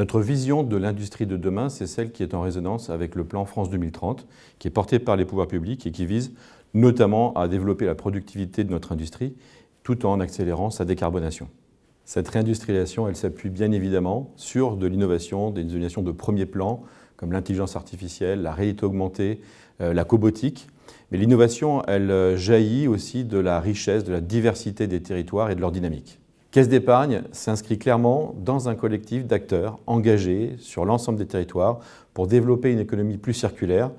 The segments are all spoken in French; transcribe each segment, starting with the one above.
Notre vision de l'industrie de demain, c'est celle qui est en résonance avec le plan France 2030, qui est porté par les pouvoirs publics et qui vise notamment à développer la productivité de notre industrie tout en accélérant sa décarbonation. Cette réindustrialisation, elle s'appuie bien évidemment sur de l'innovation, des innovations de premier plan, comme l'intelligence artificielle, la réalité augmentée, euh, la cobotique. Mais l'innovation, elle euh, jaillit aussi de la richesse, de la diversité des territoires et de leur dynamique. Caisse d'épargne s'inscrit clairement dans un collectif d'acteurs engagés sur l'ensemble des territoires pour développer une économie plus circulaire,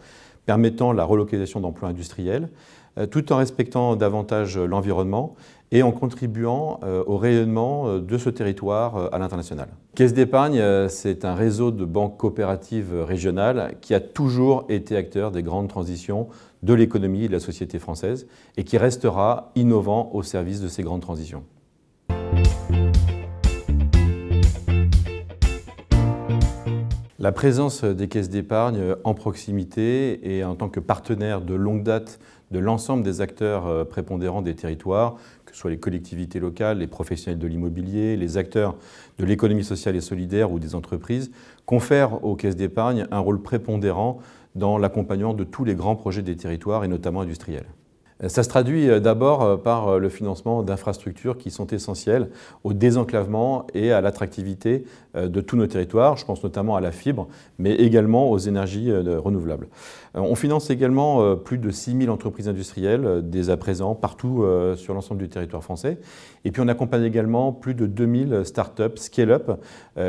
permettant la relocalisation d'emplois industriels, euh, tout en respectant davantage l'environnement et en contribuant euh, au rayonnement euh, de ce territoire à l'international. Caisse d'épargne, c'est un réseau de banques coopératives régionales qui a toujours été acteur des grandes transitions de l'économie et de la société française et qui restera innovant au service de ces grandes transitions. La présence des caisses d'épargne en proximité et en tant que partenaire de longue date de l'ensemble des acteurs euh, prépondérants des territoires, que ce soit les collectivités locales, les professionnels de l'immobilier, les acteurs de l'économie sociale et solidaire ou des entreprises, confère aux caisses d'épargne un rôle prépondérant dans l'accompagnement de tous les grands projets des territoires et notamment industriels. Ça se traduit euh, d'abord euh, par euh, le financement d'infrastructures qui sont essentielles au désenclavement et à l'attractivité de tous nos territoires. Je pense notamment à la fibre, mais également aux énergies renouvelables. On finance également plus de 6000 entreprises industrielles dès à présent partout sur l'ensemble du territoire français. Et puis on accompagne également plus de 2000 up scale-up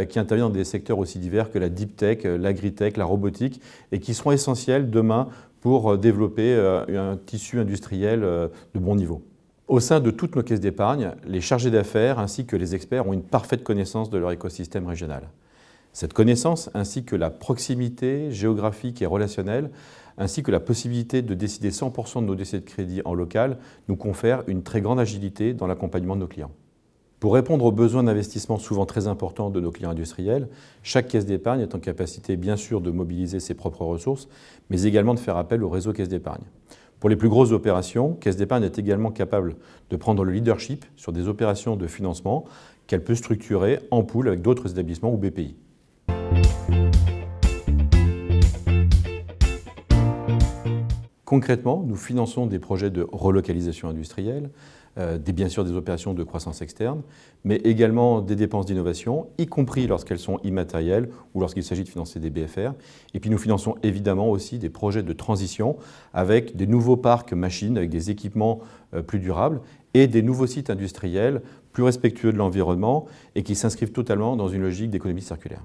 qui interviennent dans des secteurs aussi divers que la deep tech, l'agritech, la robotique et qui seront essentiels demain pour euh, développer euh, un tissu industriel euh, de bon niveau. Au sein de toutes nos caisses d'épargne, les chargés d'affaires ainsi que les experts ont une parfaite connaissance de leur écosystème régional. Cette connaissance, ainsi que la proximité géographique et relationnelle, ainsi que la possibilité de décider 100% de nos décès de crédit en local, nous confère une très grande agilité dans l'accompagnement de nos clients. Pour répondre aux besoins d'investissement souvent très importants de nos clients industriels, chaque caisse d'épargne est en capacité bien sûr de mobiliser ses propres ressources, mais également de faire appel au réseau caisse d'épargne. Pour les plus grosses opérations, Caisse d'épargne est également capable de prendre le leadership sur des opérations de financement qu'elle peut structurer en poule avec d'autres établissements ou BPI. Concrètement, nous finançons des projets de relocalisation industrielle, euh, bien sûr des opérations de croissance externe, mais également des dépenses d'innovation, y compris lorsqu'elles sont immatérielles ou lorsqu'il s'agit de financer des BFR. Et puis nous finançons évidemment aussi des projets de transition avec des nouveaux parcs machines, avec des équipements euh, plus durables et des nouveaux sites industriels plus respectueux de l'environnement et qui s'inscrivent totalement dans une logique d'économie circulaire.